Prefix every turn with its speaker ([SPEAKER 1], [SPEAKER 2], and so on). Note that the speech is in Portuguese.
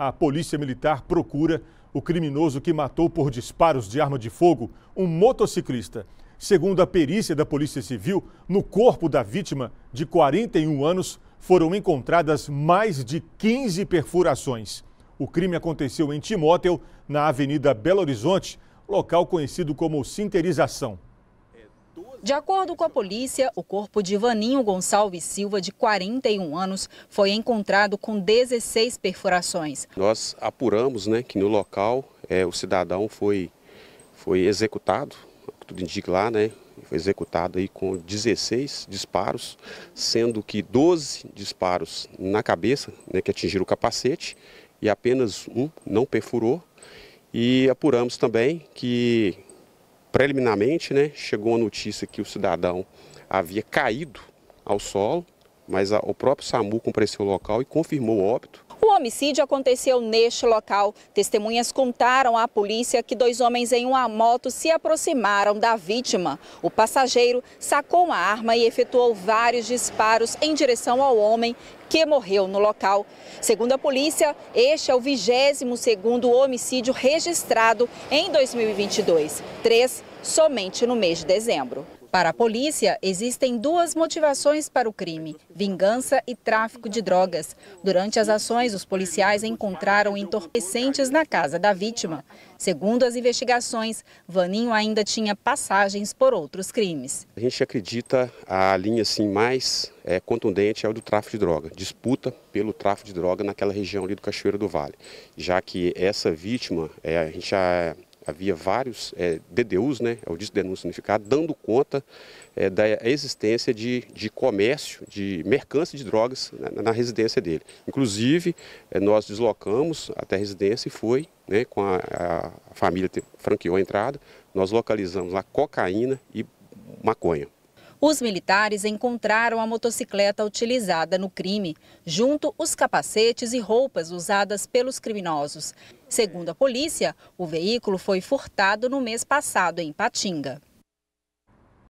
[SPEAKER 1] a Polícia Militar procura o criminoso que matou por disparos de arma de fogo um motociclista. Segundo a perícia da Polícia Civil, no corpo da vítima, de 41 anos, foram encontradas mais de 15 perfurações. O crime aconteceu em Timóteo, na Avenida Belo Horizonte, local conhecido como Sinterização.
[SPEAKER 2] De acordo com a polícia, o corpo de Vaninho Gonçalves Silva, de 41 anos, foi encontrado com 16 perfurações.
[SPEAKER 3] Nós apuramos né, que no local é, o cidadão foi, foi executado, tudo indica lá, né? Foi executado aí com 16 disparos, sendo que 12 disparos na cabeça, né, que atingiram o capacete, e apenas um não perfurou. E apuramos também que Preliminarmente, né, chegou a notícia que o cidadão havia caído ao solo, mas a, o próprio SAMU compareceu ao local e confirmou o óbito
[SPEAKER 2] homicídio aconteceu neste local. Testemunhas contaram à polícia que dois homens em uma moto se aproximaram da vítima. O passageiro sacou uma arma e efetuou vários disparos em direção ao homem que morreu no local. Segundo a polícia, este é o 22º homicídio registrado em 2022, três somente no mês de dezembro. Para a polícia, existem duas motivações para o crime: vingança e tráfico de drogas. Durante as ações, os policiais encontraram entorpecentes na casa da vítima. Segundo as investigações, Vaninho ainda tinha passagens por outros crimes.
[SPEAKER 3] A gente acredita a linha assim mais é, contundente é o do tráfico de droga, disputa pelo tráfico de droga naquela região ali do Cachoeiro do Vale, já que essa vítima é, a gente já havia vários é, DDUs, né, auditos é de denúncia significado, dando conta é, da existência de, de comércio, de mercância de drogas na, na residência dele. Inclusive, é, nós deslocamos até a residência e foi, né, com a, a família franqueou a entrada, nós localizamos lá cocaína e maconha.
[SPEAKER 2] Os militares encontraram a motocicleta utilizada no crime, junto os capacetes e roupas usadas pelos criminosos. Segundo a polícia, o veículo foi furtado no mês passado em Patinga.